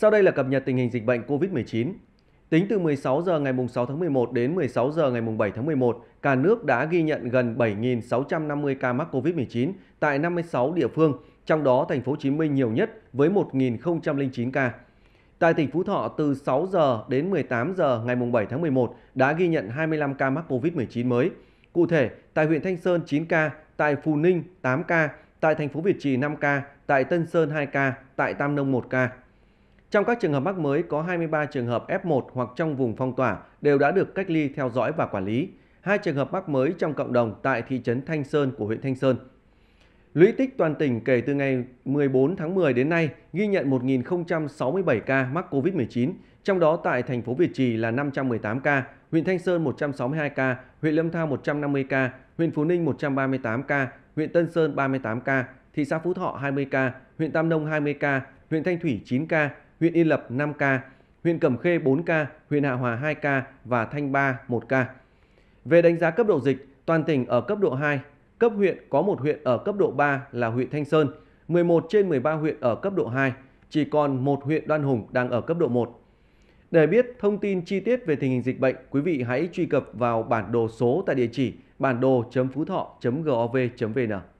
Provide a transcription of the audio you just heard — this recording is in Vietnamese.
Sau đây là cập nhật tình hình dịch bệnh COVID-19. Tính từ 16 giờ ngày 6 tháng 11 đến 16 giờ ngày 7 tháng 11, cả nước đã ghi nhận gần 7.650 ca mắc COVID-19 tại 56 địa phương, trong đó thành phố Hồ Chí Minh nhiều nhất với 1.009 ca. Tại tỉnh Phú Thọ từ 6 giờ đến 18 giờ ngày 7 tháng 11 đã ghi nhận 25 ca mắc COVID-19 mới. Cụ thể, tại huyện Thanh Sơn 9 ca, tại phù Ninh 8 ca, tại thành phố Việt Trì 5 ca, tại Tân Sơn 2 ca, tại Tam Nông 1 ca. Trong các trường hợp mắc mới có 23 trường hợp F1 hoặc trong vùng phong tỏa đều đã được cách ly theo dõi và quản lý. Hai trường hợp mắc mới trong cộng đồng tại thị trấn Thanh Sơn của huyện Thanh Sơn. Lũy tích toàn tỉnh kể từ ngày 14 tháng 10 đến nay ghi nhận 1.067 ca mắc COVID-19, trong đó tại thành phố Việt Trì là 518 ca, huyện Thanh Sơn 162 ca, huyện Lâm Thao 150 ca, huyện Phú Ninh 138 ca, huyện Tân Sơn 38 ca, thị xã Phú Thọ 20 ca, huyện Tam Nông 20 ca, huyện Thanh Thủy 9 ca, huyện Yên Lập 5 ca, huyện Cẩm Khê 4 ca, huyện Hạ Hòa 2 ca và Thanh Ba 1 ca. Về đánh giá cấp độ dịch, toàn tỉnh ở cấp độ 2, cấp huyện có một huyện ở cấp độ 3 là huyện Thanh Sơn, 11 trên 13 huyện ở cấp độ 2, chỉ còn một huyện Đoan Hùng đang ở cấp độ 1. Để biết thông tin chi tiết về tình hình dịch bệnh, quý vị hãy truy cập vào bản đồ số tại địa chỉ bản đồ phú thọ. gov vn